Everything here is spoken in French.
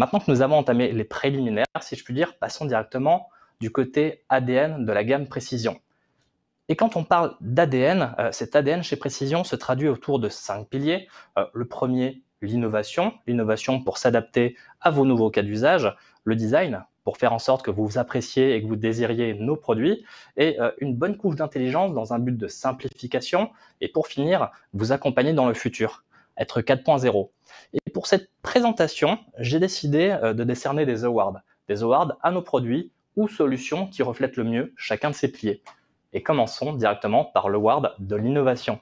Maintenant que nous avons entamé les préliminaires, si je puis dire, passons directement du côté ADN de la gamme Précision. Et quand on parle d'ADN, euh, cet ADN chez Précision se traduit autour de cinq piliers. Euh, le premier, l'innovation, l'innovation pour s'adapter à vos nouveaux cas d'usage, le design pour faire en sorte que vous appréciez et que vous désiriez nos produits, et euh, une bonne couche d'intelligence dans un but de simplification, et pour finir, vous accompagner dans le futur, être 4.0 pour cette présentation, j'ai décidé euh, de décerner des awards. Des awards à nos produits ou solutions qui reflètent le mieux chacun de ces piliers. Et commençons directement par l'award de l'innovation.